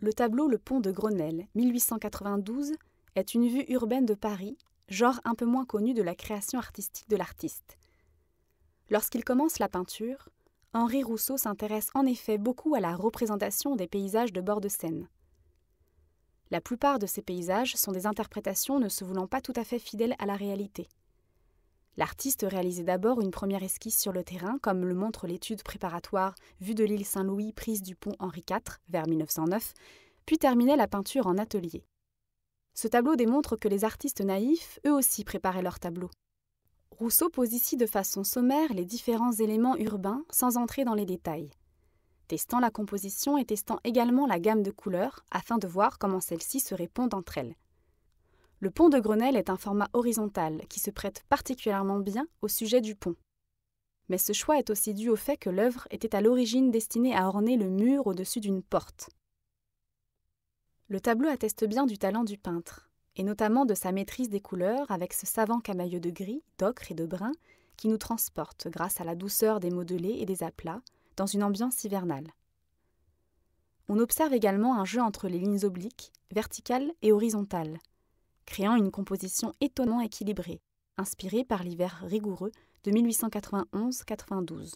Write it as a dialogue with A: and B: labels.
A: Le tableau Le Pont de Grenelle, 1892, est une vue
B: urbaine de Paris, genre un peu moins connu de la création artistique de l'artiste. Lorsqu'il commence la peinture, Henri Rousseau s'intéresse en effet beaucoup à la représentation des paysages de bord de Seine. La plupart de ces paysages sont des interprétations ne se voulant pas tout à fait fidèles à la réalité. L'artiste réalisait d'abord une première esquisse sur le terrain, comme le montre l'étude préparatoire Vue de l'île Saint-Louis prise du pont Henri IV vers 1909, puis terminait la peinture en atelier. Ce tableau démontre que les artistes naïfs, eux aussi, préparaient leurs tableaux. Rousseau pose ici de façon sommaire les différents éléments urbains sans entrer dans les détails, testant la composition et testant également la gamme de couleurs afin de voir comment celles-ci se répondent entre elles. Le pont de Grenelle est un format horizontal qui se prête particulièrement bien au sujet du pont. Mais ce choix est aussi dû au fait que l'œuvre était à l'origine destinée à orner le mur au-dessus d'une porte. Le tableau atteste bien du talent du peintre, et notamment de sa maîtrise des couleurs avec ce savant camailleux de gris, d'ocre et de brun qui nous transporte, grâce à la douceur des modelés et des aplats, dans une ambiance hivernale. On observe également un jeu entre les lignes obliques, verticales et horizontales, créant une composition étonnamment équilibrée, inspirée par l'hiver rigoureux de
A: 1891-92.